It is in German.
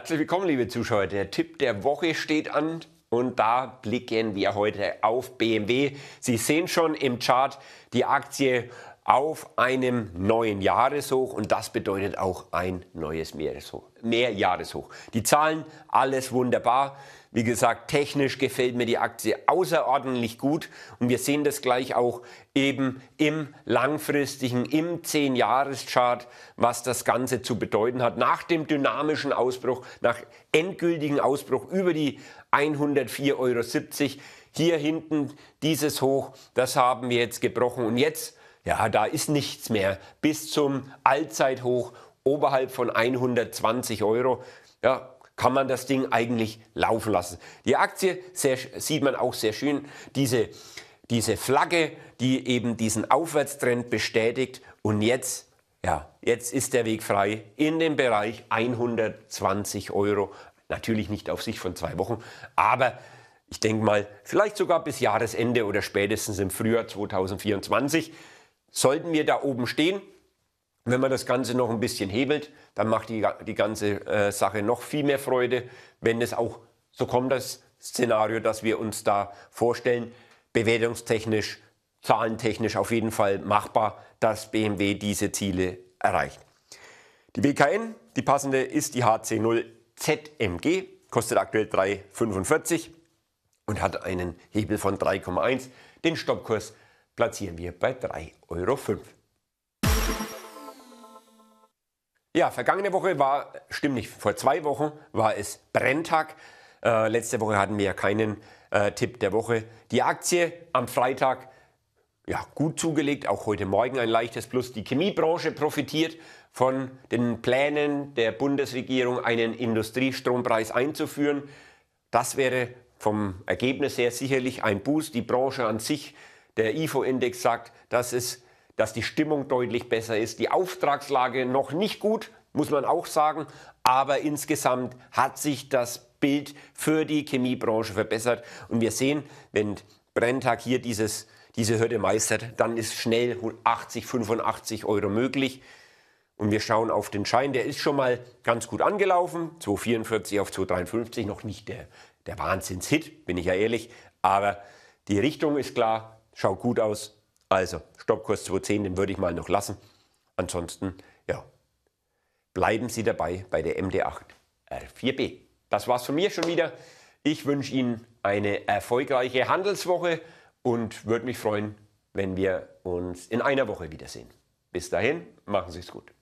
Herzlich willkommen, liebe Zuschauer. Der Tipp der Woche steht an. Und da blicken wir heute auf BMW. Sie sehen schon im Chart, die Aktie auf einem neuen Jahreshoch und das bedeutet auch ein neues Meereshoch, Mehrjahreshoch. Die Zahlen, alles wunderbar. Wie gesagt, technisch gefällt mir die Aktie außerordentlich gut und wir sehen das gleich auch eben im langfristigen, im 10-Jahres-Chart, was das Ganze zu bedeuten hat. Nach dem dynamischen Ausbruch, nach endgültigen Ausbruch über die 104,70 Euro, hier hinten dieses Hoch, das haben wir jetzt gebrochen und jetzt ja, da ist nichts mehr bis zum Allzeithoch oberhalb von 120 Euro. Ja, kann man das Ding eigentlich laufen lassen. Die Aktie sehr, sieht man auch sehr schön, diese, diese Flagge, die eben diesen Aufwärtstrend bestätigt. Und jetzt, ja, jetzt ist der Weg frei in den Bereich 120 Euro. Natürlich nicht auf sich von zwei Wochen, aber ich denke mal, vielleicht sogar bis Jahresende oder spätestens im Frühjahr 2024. Sollten wir da oben stehen, wenn man das Ganze noch ein bisschen hebelt, dann macht die, die ganze äh, Sache noch viel mehr Freude, wenn es auch so kommt, das Szenario, das wir uns da vorstellen, bewertungstechnisch, zahlentechnisch auf jeden Fall machbar, dass BMW diese Ziele erreicht. Die WKN, die passende ist die HC0 ZMG, kostet aktuell 3,45 und hat einen Hebel von 3,1, den Stoppkurs platzieren wir bei 3,05 Euro. Ja, vergangene Woche war, stimmt nicht, vor zwei Wochen war es Brenntag. Äh, letzte Woche hatten wir ja keinen äh, Tipp der Woche. Die Aktie am Freitag ja, gut zugelegt, auch heute Morgen ein leichtes Plus. Die Chemiebranche profitiert von den Plänen der Bundesregierung, einen Industriestrompreis einzuführen. Das wäre vom Ergebnis her sicherlich ein Boost. Die Branche an sich der IFO-Index sagt, dass, es, dass die Stimmung deutlich besser ist. Die Auftragslage noch nicht gut, muss man auch sagen. Aber insgesamt hat sich das Bild für die Chemiebranche verbessert. Und wir sehen, wenn Brenntag hier dieses, diese Hürde meistert, dann ist schnell 80, 85 Euro möglich. Und wir schauen auf den Schein, der ist schon mal ganz gut angelaufen. 244 auf 253, noch nicht der, der Wahnsinnshit, bin ich ja ehrlich. Aber die Richtung ist klar, schaut gut aus. Also Stoppkurs 210, den würde ich mal noch lassen. Ansonsten, ja, bleiben Sie dabei bei der MD8 R4B. Das war's von mir schon wieder. Ich wünsche Ihnen eine erfolgreiche Handelswoche und würde mich freuen, wenn wir uns in einer Woche wiedersehen. Bis dahin, machen Sie es gut.